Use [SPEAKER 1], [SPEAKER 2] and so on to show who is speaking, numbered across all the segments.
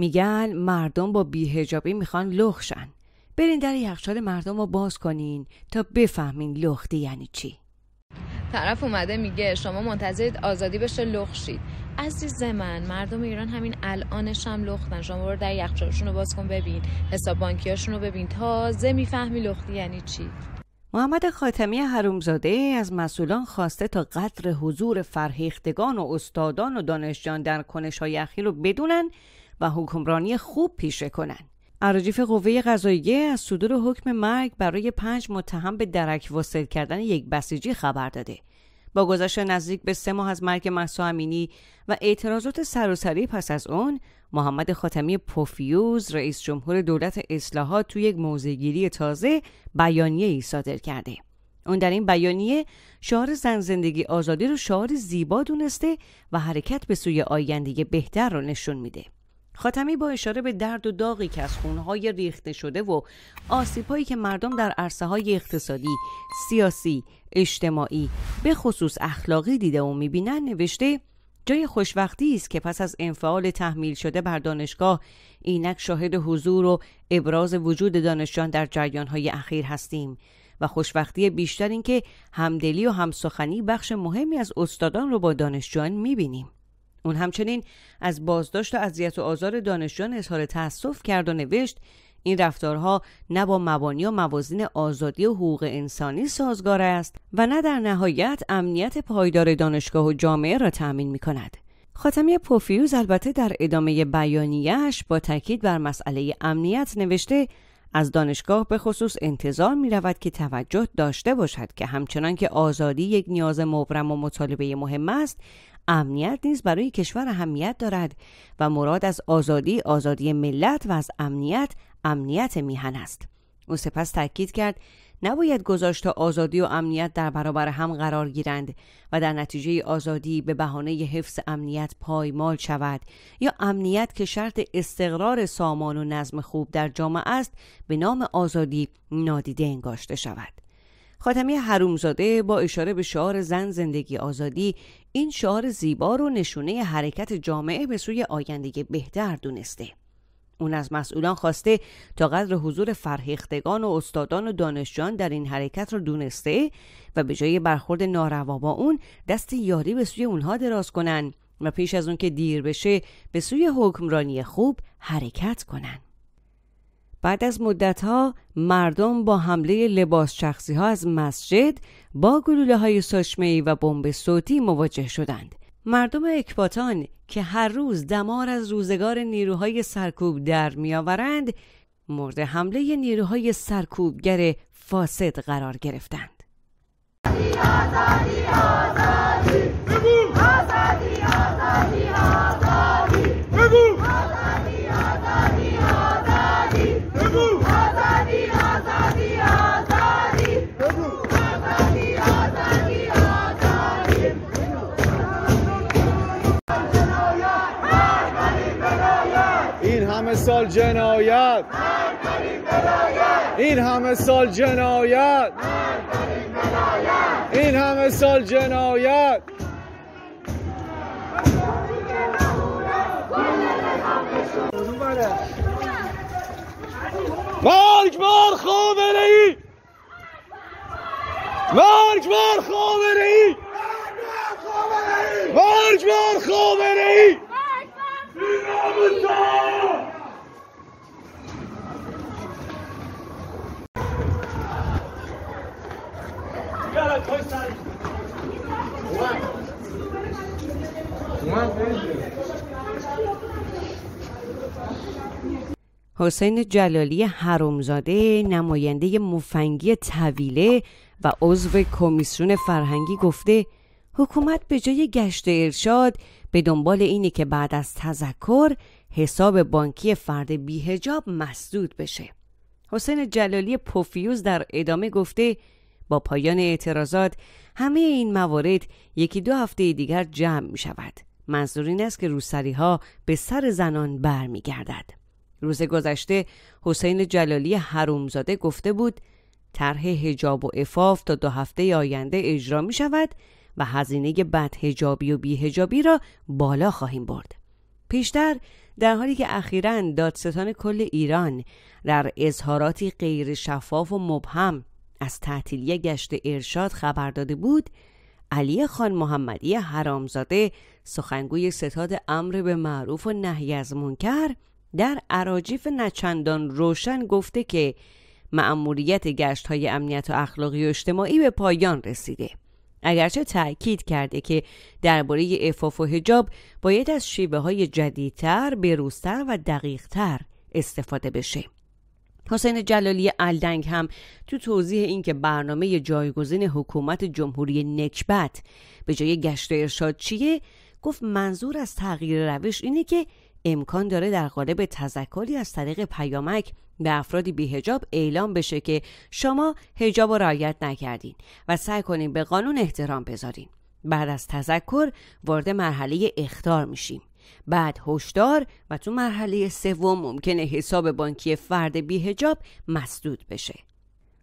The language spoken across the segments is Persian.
[SPEAKER 1] میگن مردم با بیهجابی میخوان لخشن برین در یخچال مردم رو باز کنین تا بفهمین لختی یعنی چی طرف اومده میگه شما منتظرید آزادی بشه لخشید عزیز من مردم ایران همین الانش هم لختن شما برو در یخچالشون رو باز کن ببین حساب بانکیاشون رو ببین تازه میفهمی لختی یعنی چی محمد خاتمی حرومزاده از مسئولان خواسته تا قدر حضور فرهیختگان و استادان و دانشجان در کنش های اخیر رو بدونن و حکمرانی خوب پیشه کنند عراجیف قوه قضاییه از صدور حکم مرگ برای پنج متهم به درک واصل کردن یک بسیجی خبر داده با گذشت نزدیک به سه ماه از مرگ محسا امینی و اعتراضات سراسری پس از اون محمد خاتمی پوفیوز رئیس جمهور دولت اصلاحات توی یک موضعگیری تازه بیانیه ای صادر کرده اون در این بیانیه شعار زن زندگی آزادی رو شعار زیبا دونسته و حرکت به سوی آینده بهتر رو نشون میده خاتمی با اشاره به درد و داغی که از خونهای ریخته شده و آسیبهایی که مردم در عرصه های اقتصادی، سیاسی، اجتماعی به خصوص اخلاقی دیده و میبینن نوشته جای خوشوقتی است که پس از انفعال تحمیل شده بر دانشگاه اینک شاهد حضور و ابراز وجود دانشجان در جریانهای اخیر هستیم و خوشوقتی بیشتر اینکه همدلی و همسخنی بخش مهمی از استادان رو با دانشجویان میبینیم اون همچنین از بازداشت و اذیت و آزار دانشجویان اظهار تأسف کرد و نوشت این رفتارها نه با مبانی و موازین آزادی و حقوق انسانی سازگار است و نه در نهایت امنیت پایدار دانشگاه و جامعه را تأمین می کند. خاتمی پوفیوز البته در ادامه بیانیهش با تاکید بر مسئله امنیت نوشته از دانشگاه به خصوص انتظار می رود که توجه داشته باشد که همچنان که آزادی یک نیاز مبرم و مطالبه مهم است امنیت نیز برای کشور اهمیت دارد و مراد از آزادی آزادی ملت و از امنیت امنیت میهن است او سپس تاکید کرد نباید گذاشت تا آزادی و امنیت در برابر هم قرار گیرند و در نتیجه آزادی به بهانه حفظ امنیت پایمال شود یا امنیت که شرط استقرار سامان و نظم خوب در جامعه است به نام آزادی نادیده انگاشته شود خاتمی حرومزاده با اشاره به شعار زن زندگی آزادی این شعار زیبا رو نشونه حرکت جامعه به سوی آینده بهتر دونسته. اون از مسئولان خواسته تا قدر حضور فرهیختگان و استادان و دانشجان در این حرکت رو دونسته و به جای برخورد ناروا با اون دست یاری به سوی اونها دراز کنن و پیش از اون که دیر بشه به سوی حکمرانی خوب حرکت کنن. بعد از ها مردم با حمله لباس شخصی ها از مسجد با گلوله های سشمه و بمب صوتی مواجه شدند. مردم اکباتان که هر روز دمار از روزگار نیروهای سرکوب در آورند مورد حمله نیروهای سرکوبگر فاسد قرار گرفتند. جنایت این همه سال جنایت این همه سال جنایت مرگ بر خامنه ای مرگ بر خامنه ای مرگ بر خامنه ای مرگ بر خامنه ای حسین جلالی حرومزاده نماینده مفنگی طویله و عضو کمیسیون فرهنگی گفته حکومت به جای گشت ارشاد به دنبال اینه که بعد از تذکر حساب بانکی فرد بیهجاب مسدود بشه حسین جلالی پوفیوز در ادامه گفته با پایان اعتراضات همه این موارد یکی دو هفته دیگر جمع می شود منظور این است که روسری ها به سر زنان برمیگردد. روز گذشته حسین جلالی حرومزاده گفته بود طرح هجاب و افاف تا دو هفته آینده اجرا می شود و هزینه هجابی و هجابی را بالا خواهیم برد. پیشتر در حالی که اخیرا دادستان کل ایران در اظهاراتی غیر شفاف و مبهم از تعطیلی گشت ارشاد خبر داده بود علی خان محمدی حرامزاده سخنگوی ستاد امر به معروف و نهی از منکر در عراجیف نچندان روشن گفته که مأموریت گشت های امنیت و اخلاقی و اجتماعی به پایان رسیده اگرچه تأکید کرده که درباره افاف و هجاب باید از شیوه های جدیدتر، بروزتر و دقیقتر استفاده بشه حسین جلالی الدنگ هم تو توضیح اینکه برنامه جایگزین حکومت جمهوری نکبت به جای گشت ارشاد چیه گفت منظور از تغییر روش اینه که امکان داره در قالب تذکری از طریق پیامک به افرادی بیهجاب اعلام بشه که شما هجاب و رعایت نکردین و سعی کنین به قانون احترام بذارین بعد از تذکر وارد مرحله اختار میشیم بعد هشدار و تو مرحله سوم ممکنه حساب بانکی فرد بیهجاب مسدود بشه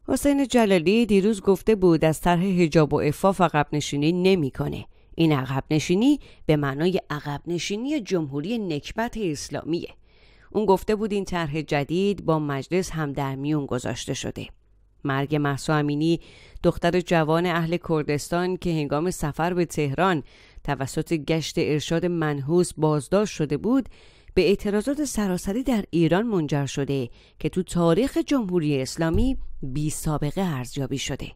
[SPEAKER 1] حسین جلالی دیروز گفته بود از طرح هجاب و افاف عقب نشینی نمیکنه این عقب نشینی به معنای عقب نشینی جمهوری نکبت اسلامیه اون گفته بود این طرح جدید با مجلس هم در میون گذاشته شده مرگ محسا امینی دختر جوان اهل کردستان که هنگام سفر به تهران توسط گشت ارشاد منحوس بازداشت شده بود به اعتراضات سراسری در ایران منجر شده که تو تاریخ جمهوری اسلامی بی سابقه ارزیابی شده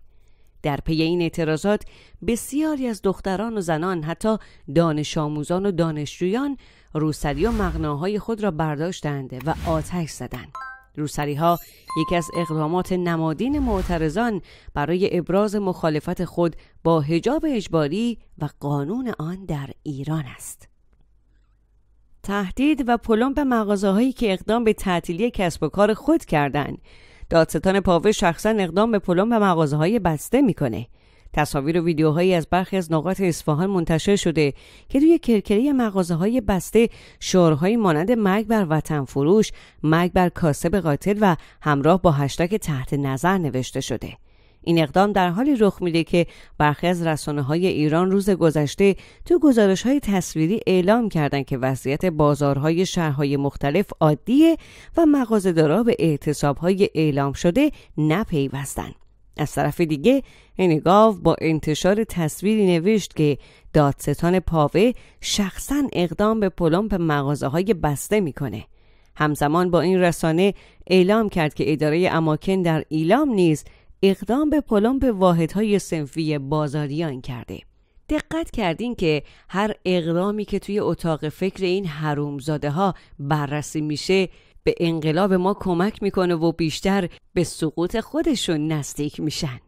[SPEAKER 1] در پی این اعتراضات بسیاری از دختران و زنان حتی دانش آموزان و دانشجویان روسری و مغناهای خود را برداشتند و آتش زدند روسری ها یکی از اقدامات نمادین معترضان برای ابراز مخالفت خود با هجاب اجباری و قانون آن در ایران است. تهدید و پلم به مغازه هایی که اقدام به تعطیلی کسب و کار خود کردند. دادستان پاوه شخصا اقدام به پلم به مغازه های بسته میکنه. تصاویر و ویدیوهایی از برخی از نقاط اصفهان منتشر شده که روی کرکره مغازه های بسته شعارهایی مانند مرگ بر وطن فروش، مرگ بر کاسب قاتل و همراه با هشتگ تحت نظر نوشته شده. این اقدام در حالی رخ میده که برخی از رسانه های ایران روز گذشته تو گزارش های تصویری اعلام کردند که وضعیت بازارهای شهرهای مختلف عادیه و مغازه‌دارا به اعتصاب های اعلام شده نپیوستند. از طرف دیگه انگاو با انتشار تصویری نوشت که دادستان پاوه شخصا اقدام به پلمپ مغازه های بسته میکنه همزمان با این رسانه اعلام کرد که اداره اماکن در ایلام نیز اقدام به پلمپ واحدهای سنفی بازاریان کرده دقت کردین که هر اقدامی که توی اتاق فکر این حرومزاده ها بررسی میشه به انقلاب ما کمک میکنه و بیشتر به سقوط خودشون نزدیک میشن